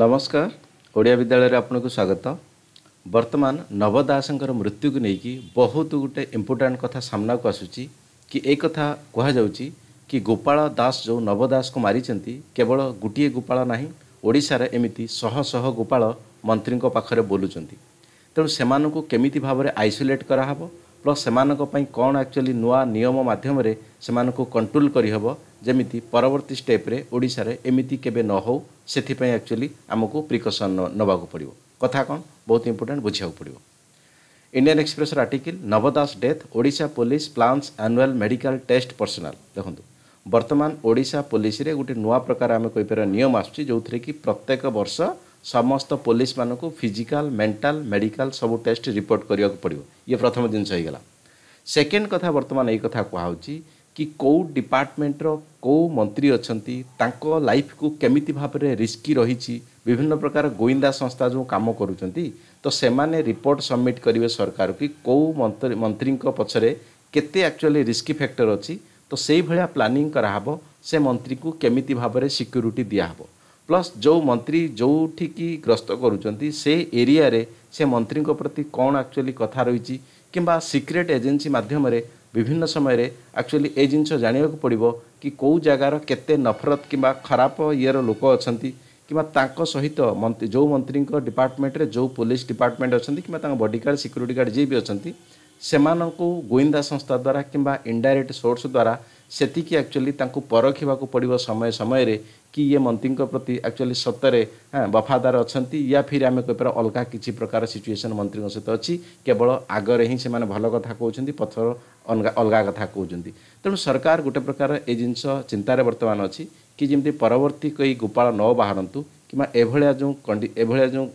ନମସ୍କାର ଓଡ଼ିଆ ବିଦ୍ୟାଳୟରେ ଆପଣଙ୍କୁ ସ୍ୱାଗତ ବର୍ତ୍ତମାନ ନବ ଦାସଙ୍କର ମୃତ୍ୟୁକୁ ନେଇକି ବହୁତ ଗୋଟେ ଇମ୍ପୋର୍ଟାଣ୍ଟ କଥା ସାମ୍ନାକୁ ଆସୁଛି କି ଏ କଥା କୁହାଯାଉଛି କି ଗୋପାଳ ଦାସ ଯେଉଁ ନବ ଦାସକୁ ମାରିଛନ୍ତି କେବଳ ଗୋଟିଏ ଗୋପାଳ ନାହିଁ ଓଡ଼ିଶାରେ ଏମିତି ଶହ ଶହ ଗୋପାଳ ମନ୍ତ୍ରୀଙ୍କ ପାଖରେ ବୋଲୁଛନ୍ତି ତେଣୁ ସେମାନଙ୍କୁ କେମିତି ଭାବରେ ଆଇସୋଲେଟ୍ କରାହେବ ପ୍ଲସ୍ ସେମାନଙ୍କ ପାଇଁ କ'ଣ ଆକ୍ଚୁଆଲି ନୂଆ ନିୟମ ମାଧ୍ୟମରେ ସେମାନଙ୍କୁ କଣ୍ଟ୍ରୋଲ କରିହେବ ଯେମିତି ପରବର୍ତ୍ତୀ ଷ୍ଟେପ୍ରେ ଓଡ଼ିଶାରେ ଏମିତି କେବେ ନ ହେଉ ସେଥିପାଇଁ ଆକ୍ଚୁଆଲି ଆମକୁ ପ୍ରିକସନ୍ ନେବାକୁ ପଡ଼ିବ କଥା କ'ଣ ବହୁତ ଇମ୍ପୋର୍ଟାଣ୍ଟ ବୁଝିବାକୁ ପଡ଼ିବ ଇଣ୍ଡିଆନ୍ ଏକ୍ସପ୍ରେସ୍ର article Naba Das death Odisha police plans annual medical test personnel ଦେଖନ୍ତୁ ବର୍ତ୍ତମାନ ଓଡ଼ିଶା ପୋଲିସରେ ଗୋଟିଏ ନୂଆ ପ୍ରକାର ଆମେ କହିପାରିବା ନିୟମ ଆସୁଛି ଯେଉଁଥିରେ କି ପ୍ରତ୍ୟେକ ବର୍ଷ ସମସ୍ତ ପୋଲିସମାନଙ୍କୁ ଫିଜିକାଲ ମେଣ୍ଟାଲ ମେଡ଼ିକାଲ ସବୁ ଟେଷ୍ଟ ରିପୋର୍ଟ କରିବାକୁ ପଡ଼ିବ ଇଏ ପ୍ରଥମ ଜିନିଷ ହେଇଗଲା ସେକେଣ୍ଡ କଥା ବର୍ତ୍ତମାନ ଏଇ କଥା କୁହାହେଉଛି କି କେଉଁ ଡିପାର୍ଟମେଣ୍ଟର କେଉଁ ମନ୍ତ୍ରୀ ଅଛନ୍ତି ତାଙ୍କ ଲାଇଫକୁ କେମିତି ଭାବରେ ରିସ୍କି ରହିଛି ବିଭିନ୍ନ ପ୍ରକାର ଗୋଇନ୍ଦା ସଂସ୍ଥା ଯେଉଁ କାମ କରୁଛନ୍ତି ତ ସେମାନେ ରିପୋର୍ଟ ସବମିଟ୍ କରିବେ ସରକାର କି କେଉଁ ମନ୍ତ୍ରୀ ମନ୍ତ୍ରୀଙ୍କ ପଛରେ କେତେ ଆକ୍ଚୁଆଲି ରିସ୍କି ଫ୍ୟାକ୍ଟର ଅଛି ତ ସେଇଭଳିଆ ପ୍ଲାନିଂ କରାହେବ ସେ ମନ୍ତ୍ରୀଙ୍କୁ କେମିତି ଭାବରେ ସିକ୍ୟୁରିଟି ଦିଆହେବ प्लस जो मंत्री जो जोडिकि ग्रस्त से एरिया रे से मंत्री को प्रति कन् एक्चुअली कथा रह सिक्रेट एजेन्सी माध्यमले विभिन्न समय रे एक्चुअली ए जिनिस जाँदाु पर्ड कि केही जगार केत नफरत कम्बा खराब इएर लोक अनि सहित मंत्री जो मन्त्री डिपारटमेन्टले जो पुलिस डिपारमेन्ट अलि कम्बा बडीगर्ड सिक्युरी गार्ड भी अनि ସେମାନଙ୍କୁ ଗୁଇନ୍ଦା ସଂସ୍ଥା ଦ୍ୱାରା କିମ୍ବା ଇଣ୍ଡାଇରେକ୍ଟ ସୋର୍ସ ଦ୍ୱାରା ସେତିକି ଆକ୍ଚୁଆଲି ତାଙ୍କୁ ପରଖିବାକୁ ପଡ଼ିବ ସମୟ ସମୟରେ କି ଇଏ ମନ୍ତ୍ରୀଙ୍କ ପ୍ରତି ଆକ୍ଚୁଆଲି ସତରେ ବଫାଦାର ଅଛନ୍ତି ୟା ଫିର୍ ଆମେ କହିପାରିବା ଅଲଗା କିଛି ପ୍ରକାର ସିଚୁଏସନ୍ ମନ୍ତ୍ରୀଙ୍କ ସହିତ ଅଛି କେବଳ ଆଗରେ ହିଁ ସେମାନେ ଭଲ କଥା କହୁଛନ୍ତି ପଥର ଅଲଗା କଥା କହୁଛନ୍ତି ତେଣୁ ସରକାର ଗୋଟେ ପ୍ରକାର ଏ ଜିନିଷ ଚିନ୍ତାରେ ବର୍ତ୍ତମାନ ଅଛି କି ଯେମିତି ପରବର୍ତ୍ତୀ କହି ଗୋପାଳ ନ ବାହାରନ୍ତୁ କିମ୍ବା ଏଭଳିଆ ଯେଉଁ ଏଭଳିଆ ଯେଉଁ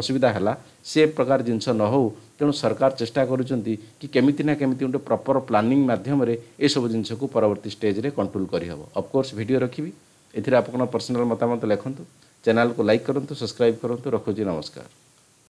ଅସୁବିଧା ହେଲା ସେ ପ୍ରକାର ଜିନିଷ ନ ହେଉ ତେଣୁ ସରକାର ଚେଷ୍ଟା କରୁଛନ୍ତି କି କେମିତି ନା କେମିତି ଗୋଟେ ପ୍ରପର୍ ପ୍ଲାନିଂ ମାଧ୍ୟମରେ ଏସବୁ ଜିନିଷକୁ ପରବର୍ତ୍ତୀ ଷ୍ଟେଜ୍ରେ କଣ୍ଟ୍ରୋଲ୍ କରିହେବ ଅଫକୋର୍ସ ଭିଡ଼ିଓ ରଖିବି ଏଥିରେ ଆପଣ ପର୍ସନାଲ୍ ମତାମତ ଲେଖନ୍ତୁ ଚ୍ୟାନେଲ୍କୁ ଲାଇକ୍ କରନ୍ତୁ ସବସ୍କ୍ରାଇବ୍ କରନ୍ତୁ ରଖୁଛି ନମସ୍କାର